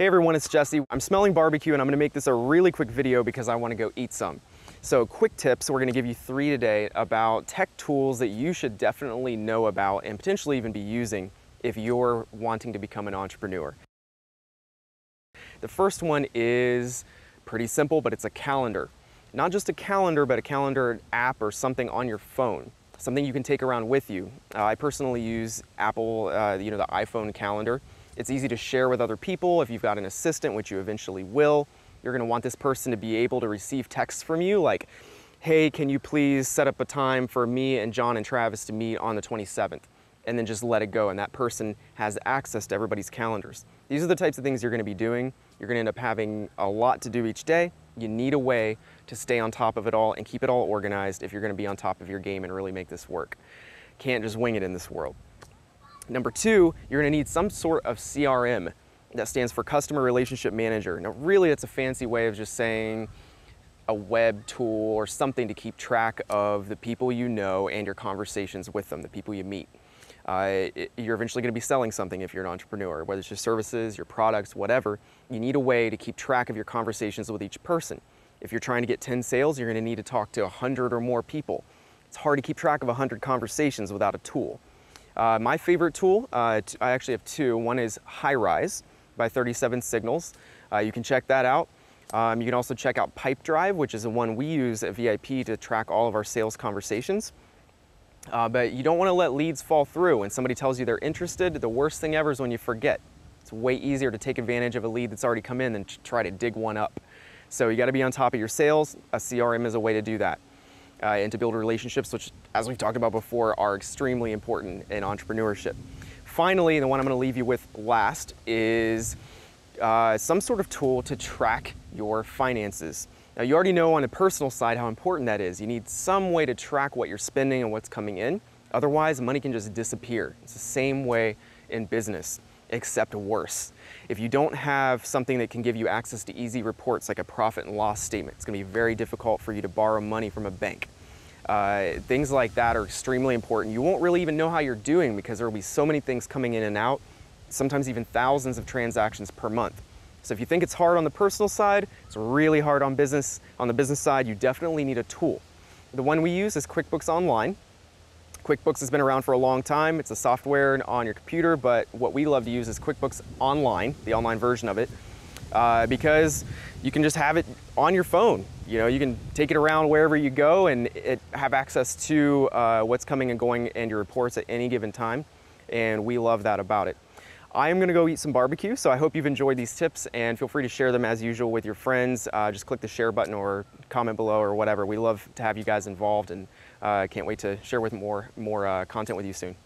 Hey everyone, it's Jesse. I'm smelling barbecue and I'm gonna make this a really quick video because I wanna go eat some. So quick tips, we're gonna give you three today about tech tools that you should definitely know about and potentially even be using if you're wanting to become an entrepreneur. The first one is pretty simple, but it's a calendar. Not just a calendar, but a calendar app or something on your phone something you can take around with you. Uh, I personally use Apple, uh, you know, the iPhone calendar. It's easy to share with other people. If you've got an assistant, which you eventually will, you're gonna want this person to be able to receive texts from you like, hey, can you please set up a time for me and John and Travis to meet on the 27th? And then just let it go. And that person has access to everybody's calendars. These are the types of things you're gonna be doing. You're gonna end up having a lot to do each day. You need a way to stay on top of it all and keep it all organized if you're gonna be on top of your game and really make this work. Can't just wing it in this world. Number two, you're gonna need some sort of CRM. That stands for Customer Relationship Manager. Now really it's a fancy way of just saying a web tool or something to keep track of the people you know and your conversations with them, the people you meet. Uh, it, you're eventually going to be selling something if you're an entrepreneur, whether it's your services, your products, whatever. You need a way to keep track of your conversations with each person. If you're trying to get 10 sales, you're going to need to talk to 100 or more people. It's hard to keep track of 100 conversations without a tool. Uh, my favorite tool, uh, I actually have two. One is High Rise by 37 Signals. Uh, you can check that out. Um, you can also check out Pipe Drive, which is the one we use at VIP to track all of our sales conversations. Uh, but you don't want to let leads fall through. When somebody tells you they're interested, the worst thing ever is when you forget. It's way easier to take advantage of a lead that's already come in than to try to dig one up. So you got to be on top of your sales. A CRM is a way to do that uh, and to build relationships, which, as we've talked about before, are extremely important in entrepreneurship. Finally, the one I'm going to leave you with last is uh, some sort of tool to track your finances. Now, you already know on a personal side how important that is. You need some way to track what you're spending and what's coming in. Otherwise, money can just disappear. It's the same way in business, except worse. If you don't have something that can give you access to easy reports like a profit and loss statement, it's gonna be very difficult for you to borrow money from a bank. Uh, things like that are extremely important. You won't really even know how you're doing because there will be so many things coming in and out, sometimes even thousands of transactions per month. So if you think it's hard on the personal side, it's really hard on business. On the business side, you definitely need a tool. The one we use is QuickBooks Online. QuickBooks has been around for a long time. It's a software on your computer, but what we love to use is QuickBooks Online, the online version of it uh, because you can just have it on your phone. You know, you can take it around wherever you go and it, have access to uh, what's coming and going and your reports at any given time. And we love that about it. I am gonna go eat some barbecue, so I hope you've enjoyed these tips and feel free to share them as usual with your friends. Uh, just click the share button or comment below or whatever. We love to have you guys involved and uh, can't wait to share with more, more uh, content with you soon.